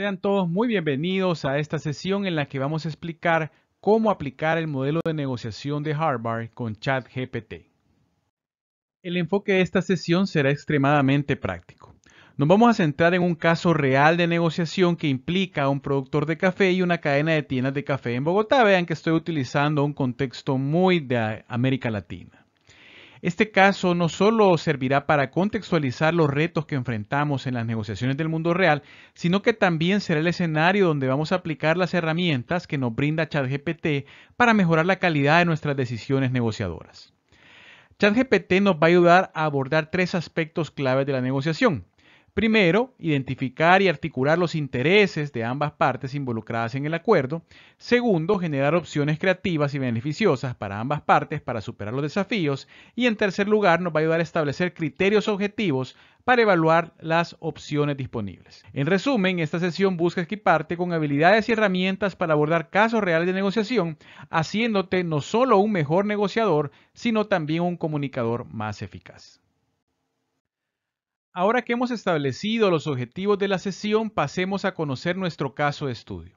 Sean todos muy bienvenidos a esta sesión en la que vamos a explicar cómo aplicar el modelo de negociación de Harvard con ChatGPT. El enfoque de esta sesión será extremadamente práctico. Nos vamos a centrar en un caso real de negociación que implica a un productor de café y una cadena de tiendas de café en Bogotá. Vean que estoy utilizando un contexto muy de América Latina. Este caso no solo servirá para contextualizar los retos que enfrentamos en las negociaciones del mundo real, sino que también será el escenario donde vamos a aplicar las herramientas que nos brinda ChatGPT para mejorar la calidad de nuestras decisiones negociadoras. ChatGPT nos va a ayudar a abordar tres aspectos claves de la negociación. Primero, identificar y articular los intereses de ambas partes involucradas en el acuerdo. Segundo, generar opciones creativas y beneficiosas para ambas partes para superar los desafíos. Y en tercer lugar, nos va a ayudar a establecer criterios objetivos para evaluar las opciones disponibles. En resumen, esta sesión busca equiparte con habilidades y herramientas para abordar casos reales de negociación, haciéndote no solo un mejor negociador, sino también un comunicador más eficaz. Ahora que hemos establecido los objetivos de la sesión, pasemos a conocer nuestro caso de estudio.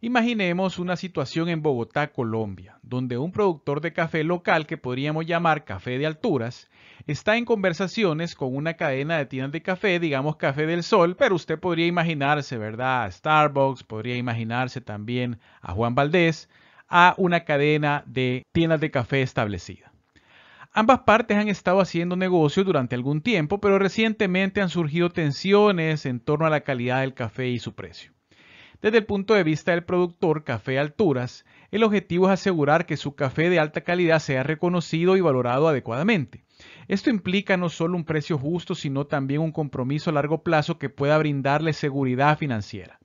Imaginemos una situación en Bogotá, Colombia, donde un productor de café local que podríamos llamar café de alturas, está en conversaciones con una cadena de tiendas de café, digamos Café del Sol, pero usted podría imaginarse, ¿verdad? A Starbucks, podría imaginarse también a Juan Valdés, a una cadena de tiendas de café establecida. Ambas partes han estado haciendo negocios durante algún tiempo, pero recientemente han surgido tensiones en torno a la calidad del café y su precio. Desde el punto de vista del productor Café Alturas, el objetivo es asegurar que su café de alta calidad sea reconocido y valorado adecuadamente. Esto implica no solo un precio justo, sino también un compromiso a largo plazo que pueda brindarle seguridad financiera.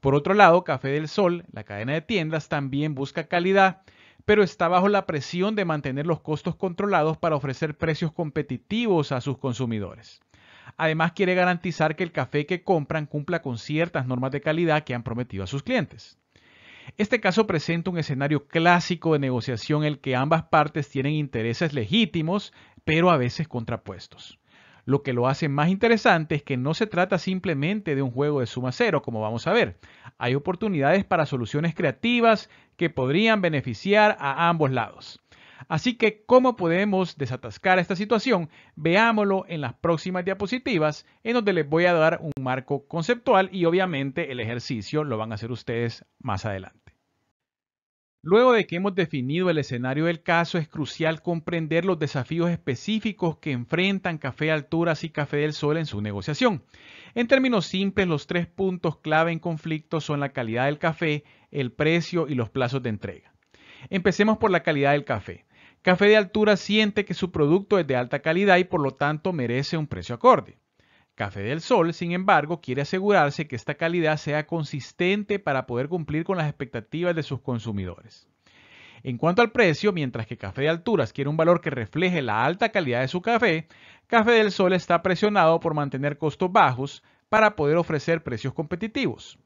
Por otro lado, Café del Sol, la cadena de tiendas, también busca calidad pero está bajo la presión de mantener los costos controlados para ofrecer precios competitivos a sus consumidores. Además, quiere garantizar que el café que compran cumpla con ciertas normas de calidad que han prometido a sus clientes. Este caso presenta un escenario clásico de negociación en el que ambas partes tienen intereses legítimos, pero a veces contrapuestos. Lo que lo hace más interesante es que no se trata simplemente de un juego de suma cero, como vamos a ver. Hay oportunidades para soluciones creativas que podrían beneficiar a ambos lados. Así que, ¿cómo podemos desatascar esta situación? Veámoslo en las próximas diapositivas, en donde les voy a dar un marco conceptual y obviamente el ejercicio lo van a hacer ustedes más adelante. Luego de que hemos definido el escenario del caso, es crucial comprender los desafíos específicos que enfrentan Café Alturas y Café del Sol en su negociación. En términos simples, los tres puntos clave en conflicto son la calidad del café, el precio y los plazos de entrega. Empecemos por la calidad del café. Café de Altura siente que su producto es de alta calidad y por lo tanto merece un precio acorde. Café del Sol, sin embargo, quiere asegurarse que esta calidad sea consistente para poder cumplir con las expectativas de sus consumidores. En cuanto al precio, mientras que Café de Alturas quiere un valor que refleje la alta calidad de su café, Café del Sol está presionado por mantener costos bajos para poder ofrecer precios competitivos.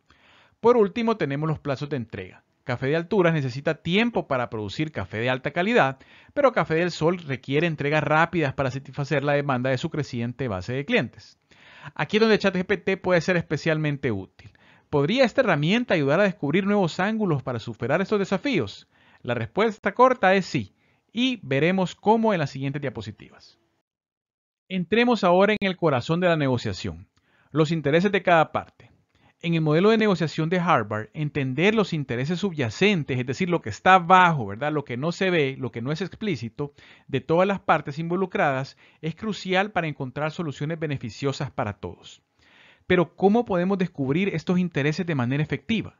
Por último, tenemos los plazos de entrega. Café de Alturas necesita tiempo para producir café de alta calidad, pero Café del Sol requiere entregas rápidas para satisfacer la demanda de su creciente base de clientes. Aquí es donde ChatGPT puede ser especialmente útil. ¿Podría esta herramienta ayudar a descubrir nuevos ángulos para superar estos desafíos? La respuesta corta es sí, y veremos cómo en las siguientes diapositivas. Entremos ahora en el corazón de la negociación, los intereses de cada parte en el modelo de negociación de Harvard, entender los intereses subyacentes, es decir, lo que está abajo, ¿verdad? Lo que no se ve, lo que no es explícito, de todas las partes involucradas, es crucial para encontrar soluciones beneficiosas para todos. Pero, ¿cómo podemos descubrir estos intereses de manera efectiva?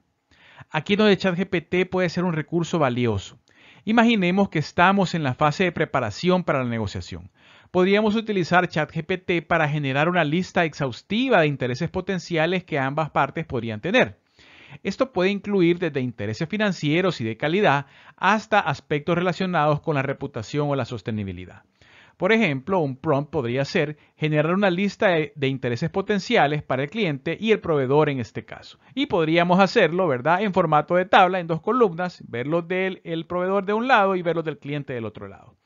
Aquí donde ChatGPT puede ser un recurso valioso. Imaginemos que estamos en la fase de preparación para la negociación. Podríamos utilizar ChatGPT para generar una lista exhaustiva de intereses potenciales que ambas partes podrían tener. Esto puede incluir desde intereses financieros y de calidad hasta aspectos relacionados con la reputación o la sostenibilidad. Por ejemplo, un prompt podría ser generar una lista de intereses potenciales para el cliente y el proveedor en este caso. Y podríamos hacerlo, ¿verdad? En formato de tabla, en dos columnas, ver los del proveedor de un lado y ver los del cliente del otro lado.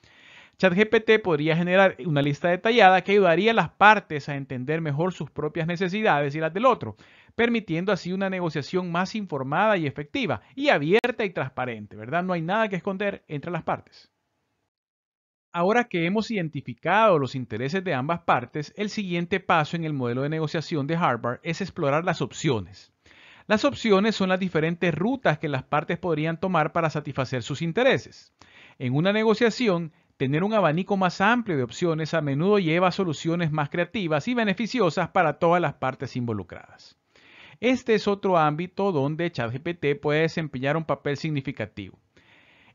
ChatGPT podría generar una lista detallada que ayudaría a las partes a entender mejor sus propias necesidades y las del otro, permitiendo así una negociación más informada y efectiva, y abierta y transparente, ¿verdad? No hay nada que esconder entre las partes. Ahora que hemos identificado los intereses de ambas partes, el siguiente paso en el modelo de negociación de Harvard es explorar las opciones. Las opciones son las diferentes rutas que las partes podrían tomar para satisfacer sus intereses. En una negociación, Tener un abanico más amplio de opciones a menudo lleva a soluciones más creativas y beneficiosas para todas las partes involucradas. Este es otro ámbito donde ChatGPT puede desempeñar un papel significativo.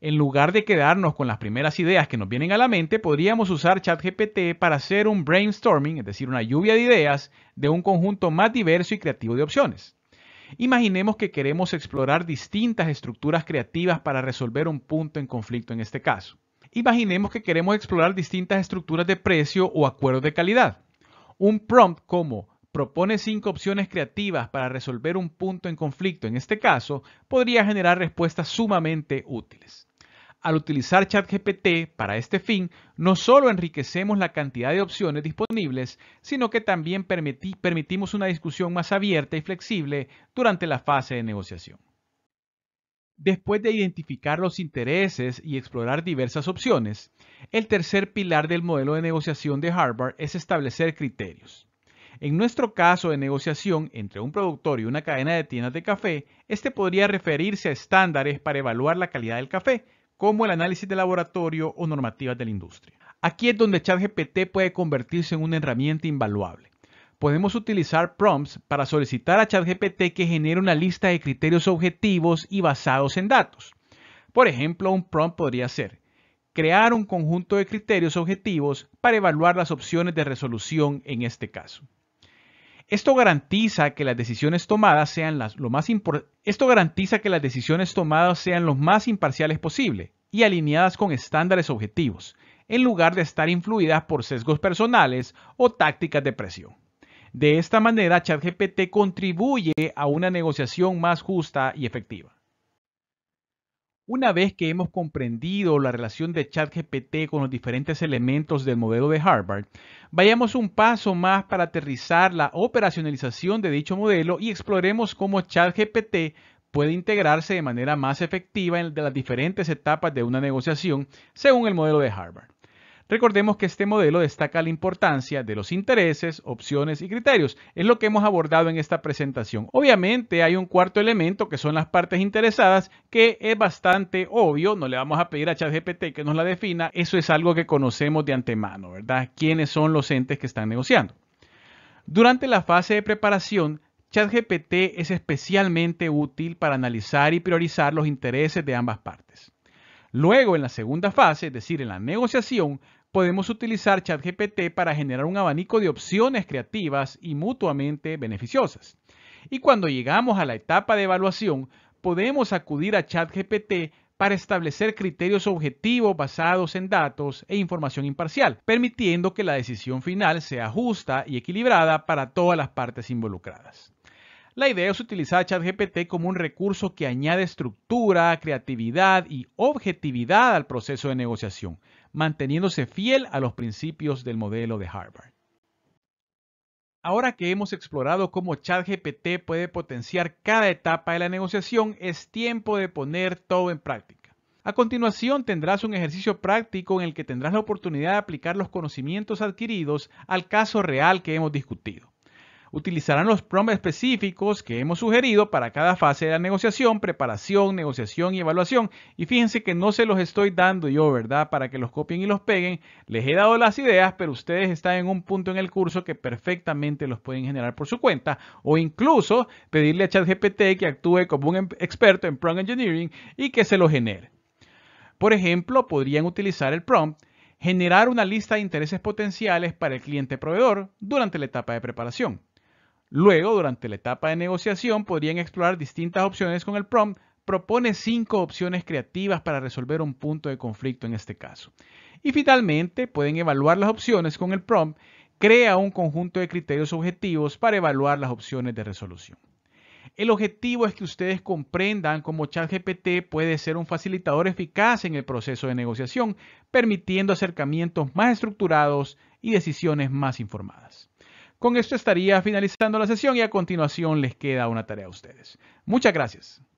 En lugar de quedarnos con las primeras ideas que nos vienen a la mente, podríamos usar ChatGPT para hacer un brainstorming, es decir, una lluvia de ideas de un conjunto más diverso y creativo de opciones. Imaginemos que queremos explorar distintas estructuras creativas para resolver un punto en conflicto en este caso. Imaginemos que queremos explorar distintas estructuras de precio o acuerdos de calidad. Un prompt como propone cinco opciones creativas para resolver un punto en conflicto, en este caso, podría generar respuestas sumamente útiles. Al utilizar ChatGPT para este fin, no solo enriquecemos la cantidad de opciones disponibles, sino que también permitimos una discusión más abierta y flexible durante la fase de negociación. Después de identificar los intereses y explorar diversas opciones, el tercer pilar del modelo de negociación de Harvard es establecer criterios. En nuestro caso de negociación entre un productor y una cadena de tiendas de café, este podría referirse a estándares para evaluar la calidad del café, como el análisis de laboratorio o normativas de la industria. Aquí es donde ChatGPT puede convertirse en una herramienta invaluable podemos utilizar prompts para solicitar a ChatGPT que genere una lista de criterios objetivos y basados en datos. Por ejemplo, un prompt podría ser crear un conjunto de criterios objetivos para evaluar las opciones de resolución en este caso. Esto garantiza que las decisiones tomadas sean las, lo más Esto garantiza que las decisiones tomadas sean lo más imparciales posible y alineadas con estándares objetivos, en lugar de estar influidas por sesgos personales o tácticas de presión. De esta manera, ChatGPT contribuye a una negociación más justa y efectiva. Una vez que hemos comprendido la relación de ChatGPT con los diferentes elementos del modelo de Harvard, vayamos un paso más para aterrizar la operacionalización de dicho modelo y exploremos cómo ChatGPT puede integrarse de manera más efectiva en las diferentes etapas de una negociación según el modelo de Harvard. Recordemos que este modelo destaca la importancia de los intereses, opciones y criterios. Es lo que hemos abordado en esta presentación. Obviamente hay un cuarto elemento que son las partes interesadas que es bastante obvio. No le vamos a pedir a ChatGPT que nos la defina. Eso es algo que conocemos de antemano, ¿verdad? ¿Quiénes son los entes que están negociando? Durante la fase de preparación, ChatGPT es especialmente útil para analizar y priorizar los intereses de ambas partes. Luego, en la segunda fase, es decir, en la negociación, podemos utilizar ChatGPT para generar un abanico de opciones creativas y mutuamente beneficiosas. Y cuando llegamos a la etapa de evaluación, podemos acudir a ChatGPT para establecer criterios objetivos basados en datos e información imparcial, permitiendo que la decisión final sea justa y equilibrada para todas las partes involucradas. La idea es utilizar ChatGPT como un recurso que añade estructura, creatividad y objetividad al proceso de negociación, manteniéndose fiel a los principios del modelo de Harvard. Ahora que hemos explorado cómo ChatGPT puede potenciar cada etapa de la negociación, es tiempo de poner todo en práctica. A continuación tendrás un ejercicio práctico en el que tendrás la oportunidad de aplicar los conocimientos adquiridos al caso real que hemos discutido. Utilizarán los prompts específicos que hemos sugerido para cada fase de la negociación, preparación, negociación y evaluación. Y fíjense que no se los estoy dando yo, ¿verdad? Para que los copien y los peguen. Les he dado las ideas, pero ustedes están en un punto en el curso que perfectamente los pueden generar por su cuenta. O incluso pedirle a ChatGPT que actúe como un em-, experto en prompt engineering y que se lo genere. Por ejemplo, podrían utilizar el prompt generar una lista de intereses potenciales para el cliente proveedor durante la etapa de preparación. Luego, durante la etapa de negociación, podrían explorar distintas opciones con el prompt. Propone cinco opciones creativas para resolver un punto de conflicto en este caso. Y finalmente, pueden evaluar las opciones con el prompt. Crea un conjunto de criterios objetivos para evaluar las opciones de resolución. El objetivo es que ustedes comprendan cómo ChatGPT puede ser un facilitador eficaz en el proceso de negociación, permitiendo acercamientos más estructurados y decisiones más informadas. Con esto estaría finalizando la sesión y a continuación les queda una tarea a ustedes. Muchas gracias.